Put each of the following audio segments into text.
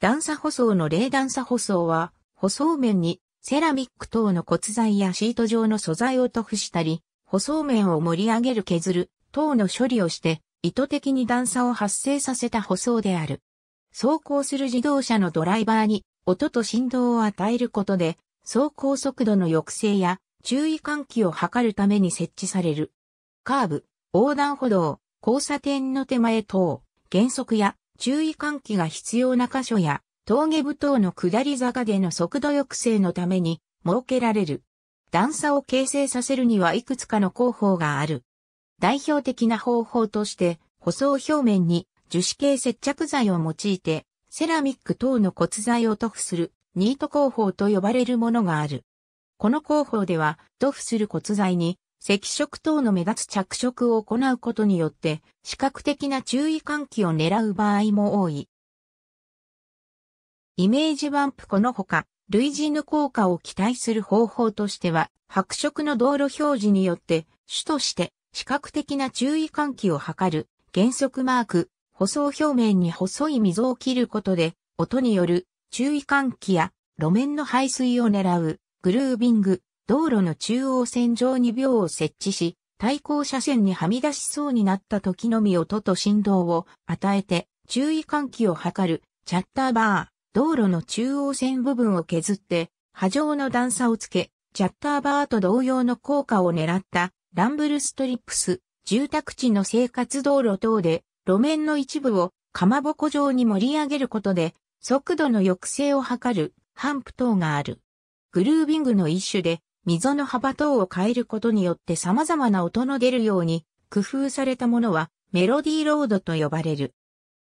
段差舗装の冷段差舗装は、舗装面にセラミック等の骨材やシート状の素材を塗布したり、舗装面を盛り上げる削る等の処理をして、意図的に段差を発生させた舗装である。走行する自動車のドライバーに音と振動を与えることで、走行速度の抑制や注意喚起を図るために設置される。カーブ、横断歩道、交差点の手前等、減速や注意喚起が必要な箇所や、峠部等の下り坂での速度抑制のために設けられる。段差を形成させるにはいくつかの工法がある。代表的な方法として、舗装表面に樹脂系接着剤を用いて、セラミック等の骨材を塗布する、ニート工法と呼ばれるものがある。この工法では、塗布する骨材に赤色等の目立つ着色を行うことによって、視覚的な注意喚起を狙う場合も多い。イメージバンプこのほか、類似の効果を期待する方法としては、白色の道路表示によって、主として視覚的な注意喚起を図る、原則マーク、舗装表面に細い溝を切ることで、音による注意喚起や路面の排水を狙う、グルービング、道路の中央線上に秒を設置し、対向車線にはみ出しそうになった時のみ音と振動を与えて注意喚起を図るチャッターバー。道路の中央線部分を削って波状の段差をつけ、チャッターバーと同様の効果を狙ったランブルストリップス、住宅地の生活道路等で路面の一部をかまぼこ状に盛り上げることで速度の抑制を図るハンプ等がある。グルービングの一種で溝の幅等を変えることによって様々な音の出るように工夫されたものはメロディーロードと呼ばれる。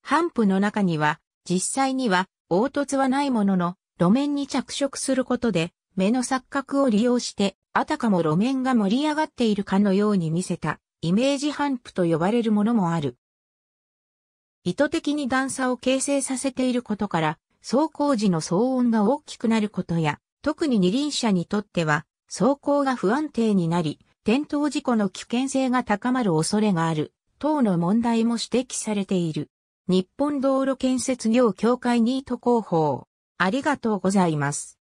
ハンプの中には実際には凹凸はないものの路面に着色することで目の錯覚を利用してあたかも路面が盛り上がっているかのように見せたイメージハンプと呼ばれるものもある。意図的に段差を形成させていることから走行時の騒音が大きくなることや特に二輪車にとっては走行が不安定になり、転倒事故の危険性が高まる恐れがある、等の問題も指摘されている。日本道路建設業協会ニート広報。ありがとうございます。